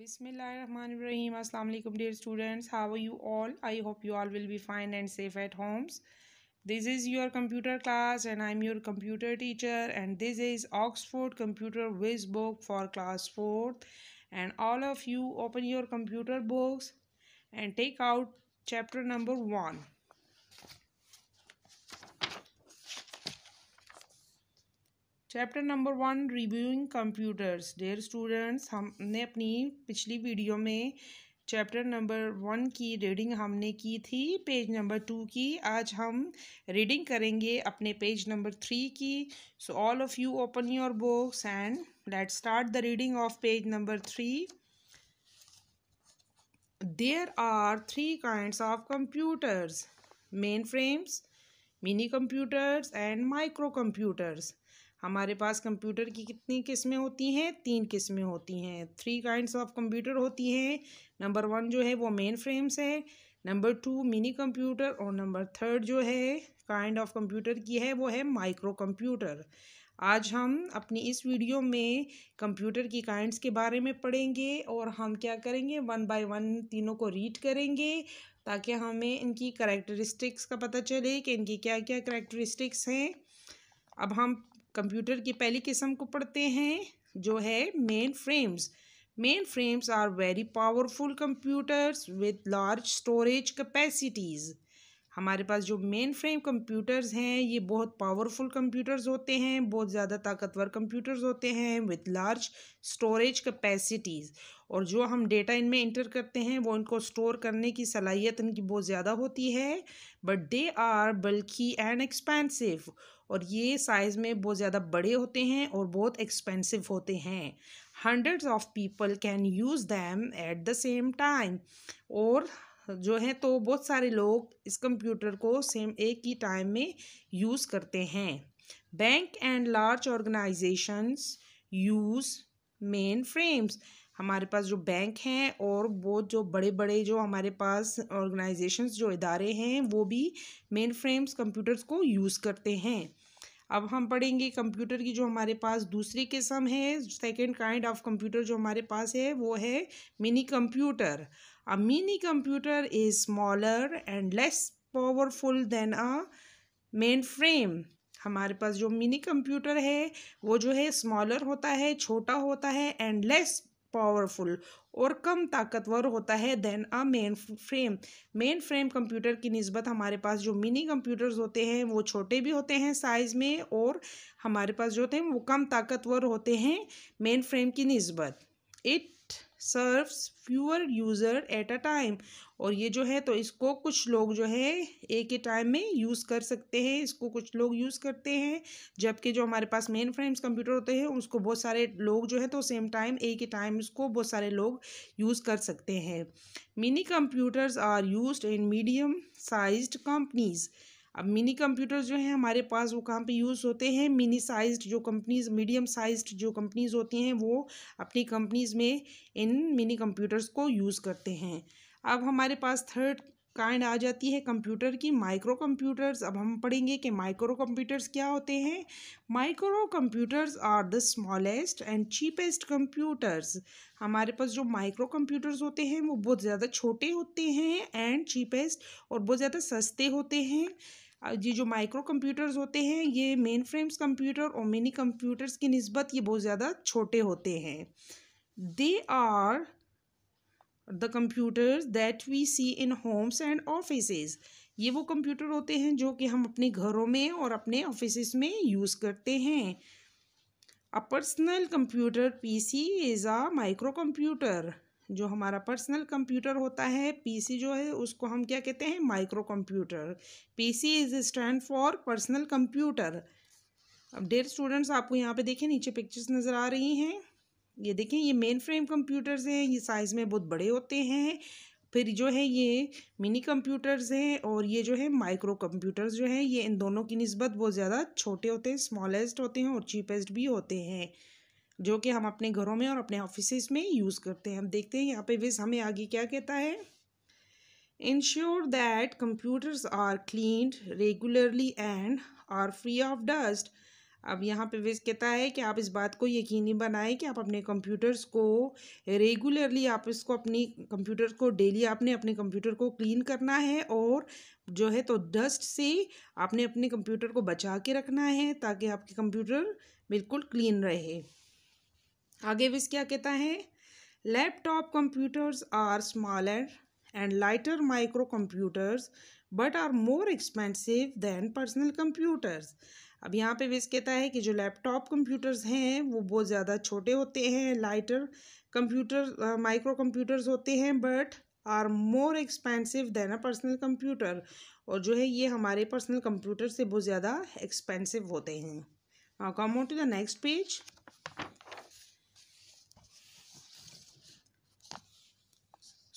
Bismillahirrahmanirrahim. Assalamu alaikum dear students. How are you all? I hope you all will be fine and safe at homes. This is your computer class and I'm your computer teacher and this is Oxford Computer Whiz book for class 4th and all of you open your computer books and take out chapter number 1. Chapter number one reviewing computers dear students हमने अपनी पिछली video में chapter number one की reading हमने की थी page number two की आज हम रीडिंग करेंगे अपने पेज नंबर थ्री की so all of you open your books and let start the reading of page number three there are three kinds of computers mainframes mini computers and micro computers हमारे पास computer की कितनी किस्में होती हैं तीन किस्में होती हैं थ्री काइंड्स ऑफ कंप्यूटर होती हैं नंबर वन जो है वो मेन फ्रेम्स है नंबर टू मिनी कंप्यूटर और नंबर थर्ड जो है काइंड ऑफ कंप्यूटर की है वो है माइक्रो कंप्यूटर आज हम अपनी इस वीडियो में कंप्यूटर की काइंड्स के बारे में पढ़ेंगे और हम क्या करेंगे वन बाय वन तीनों को रीड करेंगे ताकि हमें इनकी करेक्टरिस्टिक्स का पता चले कि इनकी क्या क्या करेक्टरिस्टिक्स हैं अब हम कंप्यूटर की पहली किस्म को पढ़ते हैं जो है mainframes mainframes are very powerful computers with large storage capacities हमारे पास जो मेन फ्रेम कंप्यूटर्स हैं ये बहुत पावरफुल कंप्यूटर्स होते हैं बहुत ज़्यादा ताकतवर कंप्यूटर्स होते हैं विथ लार्ज स्टोरेज कैपेसिटीज़ और जो हम डेटा इनमें इंटर करते हैं वो इनको स्टोर करने की सलाहियत इनकी बहुत ज़्यादा होती है but they are bulky and expensive और ये साइज़ में बहुत ज़्यादा बड़े होते हैं और बहुत एक्सपेंसिव होते हैं hundreds of people can use them at the same time और जो हैं तो बहुत सारे लोग इस कंप्यूटर को सेम एक ही टाइम में यूज़ करते हैं bank and large organisations use mainframes हमारे पास जो बैंक हैं और वो जो बड़े बड़े जो हमारे पास ऑर्गेनाइजेशंस जो इदारे हैं वो भी मेन फ्रेम्स कंप्यूटर्स को यूज़ करते हैं अब हम पढ़ेंगे कंप्यूटर की जो हमारे पास दूसरी किस्म है सेकेंड काइंड ऑफ कंप्यूटर जो हमारे पास है वो है mini computer A mini computer is smaller and less powerful than a mainframe. हमारे पास जो मिनी कंप्यूटर है वो जो है स्मॉलर होता है छोटा होता है एंड लेस पावरफुल और कम ताकतवर होता है than a mainframe mainframe computer की नस्बत हमारे पास जो मिनी कंप्यूटर्स होते हैं वो छोटे भी होते हैं साइज़ में और हमारे पास जो होते हैं वो कम ताकतवर होते हैं मेन फ्रेम की नस्बत it serves fewer user at a time और ये जो है तो इसको कुछ लोग जो है एक ही टाइम में यूज़ कर सकते हैं इसको कुछ लोग यूज़ करते हैं जबकि जो हमारे पास मेन फ्रेम्स कंप्यूटर होते हैं उसको बहुत सारे लोग जो है तो सेम टाइम एक ही टाइम इसको बहुत सारे लोग यूज़ कर सकते हैं mini computers are use in medium sized companies अब मिनी कंप्यूटर जो हैं हमारे पास वो कहाँ पे यूज़ होते हैं मिनी साइज्ड जो कंपनीज मीडियम साइज्ड जो कंपनीज होती हैं वो अपनी कंपनीज में इन मिनी कंप्यूटर्स को यूज़ करते हैं अब हमारे पास थर्ड काइंड आ जाती है कंप्यूटर की माइक्रो कंप्यूटर्स अब हम पढ़ेंगे कि माइक्रो कंप्यूटर्स क्या होते हैं micro computers are the smallest and cheapest computers हमारे पास जो माइक्रो कंप्यूटर्स होते हैं वो बहुत ज़्यादा छोटे होते हैं एंड चीपेस्ट और बहुत ज़्यादा सस्ते होते हैं ये जो माइक्रो कंप्यूटर्स होते हैं ये मेन फ्रेम्स कंप्यूटर और मिनी कंप्यूटर्स की नस्बत ये बहुत ज़्यादा छोटे होते हैं they are the computers that we see in homes and offices ये वो कंप्यूटर होते हैं जो कि हम अपने घरों में और अपने ऑफिस में यूज़ करते हैं a personal computer PC is a micro computer जो हमारा पर्सनल कंप्यूटर होता है पीसी जो है उसको हम क्या कहते हैं micro computer PC is stand for personal computer अब डेयर स्टूडेंट्स आपको यहाँ पे देखिए नीचे पिक्चर्स नज़र आ रही हैं ये देखें ये मेन फ्रेम कंप्यूटर्स हैं ये साइज़ में बहुत बड़े होते हैं फिर जो है ये मिनी कंप्यूटर्स हैं और ये जो है माइक्रो कंप्यूटर्स जो हैं ये इन दोनों की नस्बत बहुत ज़्यादा छोटे होते हैं स्मॉलेस्ट होते हैं और चीपेस्ट भी होते हैं जो कि हम अपने घरों में और अपने ऑफिस में यूज़ करते हैं हम देखते हैं यहाँ पे विज हमें आगे क्या कहता है ensure that computers are clean regularly and are free of dust अब यहाँ पे विज कहता है कि आप इस बात को यकीनी बनाएं कि आप अपने कंप्यूटर्स को रेगुलरली आप इसको अपनी कंप्यूटर को डेली आपने अपने कंप्यूटर को क्लीन करना है और जो है तो डस्ट से आपने अपने कंप्यूटर को बचा के रखना है ताकि आपके कंप्यूटर बिल्कुल क्लीन रहे आगे विज क्या कहता है laptop computers are smaller lighter micro computers but are more expensive than personal computers अब यहाँ पे विज कहता है कि जो लैपटॉप कंप्यूटर्स हैं वो बहुत ज़्यादा छोटे होते हैं लाइटर कंप्यूटर माइक्रो कंप्यूटर्स होते हैं but are more expensive than a personal computer और जो है ये हमारे पर्सनल कंप्यूटर से बहुत ज़्यादा एक्सपेंसिव होते हैं come on to the next page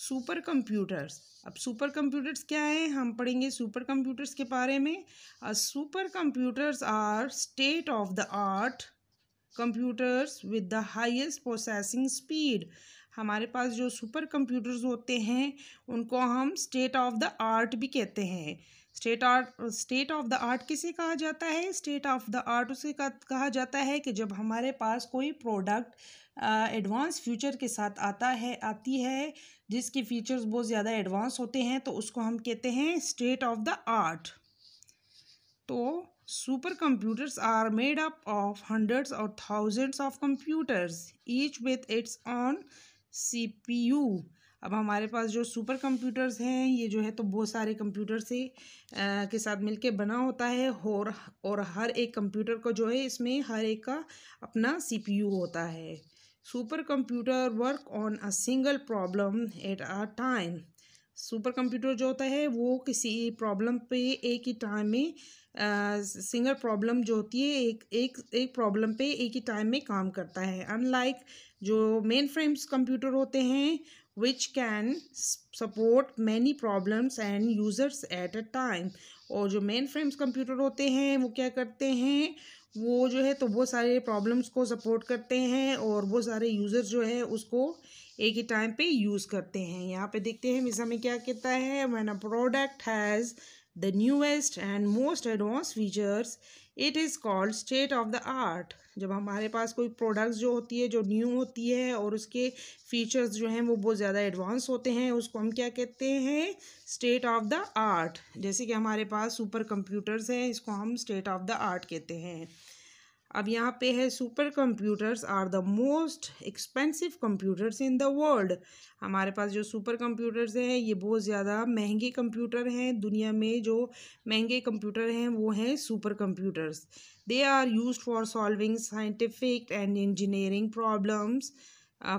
super computers अब सुपर कंप्यूटर्स क्या हैं हम पढ़ेंगे सुपर कंप्यूटर्स के बारे में super computers are state of the art computers with the highest processing speed हमारे पास जो सुपर कंप्यूटर्स होते हैं उनको हम स्टेट ऑफ द आर्ट भी कहते हैं state art state of the art किसे कहा जाता है स्टेट ऑफ द आर्ट उसे कहा जाता है कि जब हमारे पास कोई प्रोडक्ट एडवांस फ्यूचर के साथ आता है आती है जिसके फीचर्स बहुत ज़्यादा एडवांस होते हैं तो उसको हम कहते हैं स्टेट ऑफ द आर्ट तो super computers are made up of hundreds और thousands of computers each with its own C P U अब हमारे पास जो सुपर कंप्यूटर्स हैं ये जो है तो बहुत सारे कंप्यूटर से आ, के साथ मिलके बना होता है और और हर एक कंप्यूटर को जो है इसमें हर एक का अपना सीपीयू होता है super computer work on a single problem at a time super computer जो होता है वो किसी प्रॉब्लम पे एक ही टाइम में सिंगल प्रॉब्लम जो होती है एक एक एक प्रॉब्लम पे एक ही टाइम में काम करता है अनलाइक जो मेन फ्रेम्स कंप्यूटर होते हैं which can support many problems and users at a time और जो मेन फ्रेम्स कंप्यूटर होते हैं वो क्या करते हैं वो जो है तो वो सारे प्रॉब्लम्स को सपोर्ट करते हैं और वो सारे यूज़र्स जो है उसको एक ही टाइम पे यूज़ करते हैं यहाँ पे देखते हैं मिसा में क्या कहता है man a product has the newest and most advanced features it is called state of the art जब हमारे पास कोई प्रोडक्ट्स जो होती है जो न्यू होती है और उसके फीचर्स जो हैं वो बहुत ज़्यादा एडवांस होते हैं उसको हम क्या कहते हैं स्टेट ऑफ द आर्ट जैसे कि हमारे पास सुपर कंप्यूटर्स हैं इसको हम स्टेट ऑफ द आर्ट कहते हैं अब यहाँ पे है super computers are the most expensive computers in the world हमारे पास जो सुपर कंप्यूटर्स हैं ये बहुत ज़्यादा महंगे कंप्यूटर हैं दुनिया में जो महंगे कंप्यूटर हैं वो हैं super computers they are use for solving scientific and engineering problems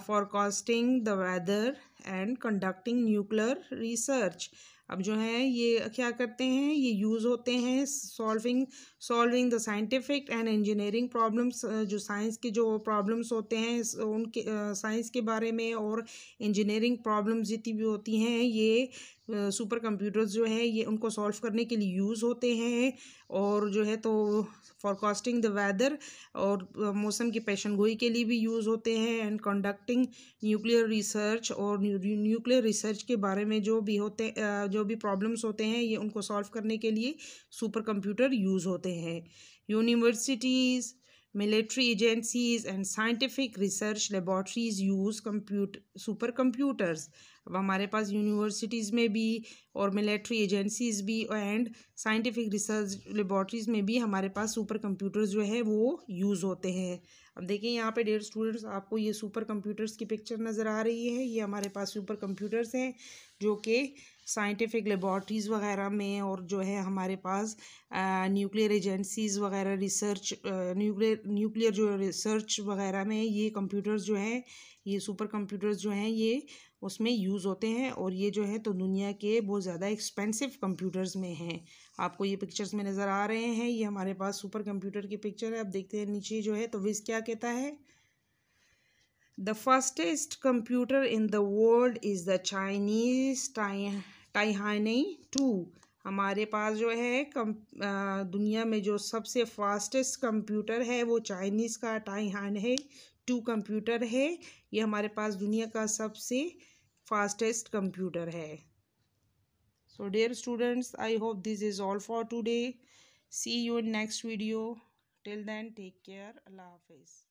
forecasting the weather and conducting nuclear research अब जो है ये क्या करते हैं ये यूज़ होते हैं solving solving the scientific and engineering problems जो साइंस के जो प्रॉब्लम्स होते हैं उनके साइंस के बारे में और इंजीनियरिंग प्रॉब्लम्स जितनी भी होती हैं ये सुपर कंप्यूटर्स जो है ये उनको सॉल्व करने के लिए यूज़ होते हैं और जो है तो फॉरकास्टिंग द वेदर और मौसम की पेशन गोई के लिए भी यूज़ होते हैं एंड कंडक्टिंग न्यूक्लियर रिसर्च और न्यूक्लियर रिसर्च के बारे में जो भी होते जो भी प्रॉब्लम्स होते हैं ये उनको सॉल्व करने के लिए सुपर कंप्यूटर यूज़ होते हैं universities agencies and scientific research laboratories use compute super computers अब हमारे पास यूनिवर्सिटीज़ में भी और मिलिट्री एजेंसीज़ भी एंड साइंटिफिक रिसर्च लेबॉर्ट्रीज़ में भी हमारे पास सुपर कंप्यूटर्स जो है वो यूज़ होते हैं अब देखिए यहाँ पे डेढ़ स्टूडेंट्स आपको ये सुपर कंप्यूटर्स की पिक्चर नज़र आ रही है ये हमारे पास सुपर कंप्यूटर्स हैं जो कि साइंटिफिक लेबॉर्ट्रीज़ वगैरह में और जो है हमारे पास न्यूक्लियर एजेंसीज़ वगैरह रिसर्च न्यूक्लियर न्यूक्लियर जो रिसर्च वगैरह में ये कंप्यूटर्स जो हैं ये सुपर कंप्यूटर्स जो हैं ये उसमें यूज़ होते हैं और ये जो है तो दुनिया के बहुत ज़्यादा एक्सपेंसिव कंप्यूटर्स में हैं आपको ये पिक्चर्स में नज़र आ रहे हैं ये हमारे पास सुपर कंप्यूटर की पिक्चर है आप देखते हैं नीचे जो है तो विज़ क्या कहता है the fastest computer in the world is the Chinese टाइ टाइहानी टू हमारे पास जो है कम दुनिया में जो सबसे फास्टेस्ट कंप्यूटर है वो चाइनीज़ का टाइहान है टू कंप्यूटर है ये हमारे पास दुनिया का सबसे fastest computer है so dear students i hope this is all for today see you in next video till then take care allah hafiz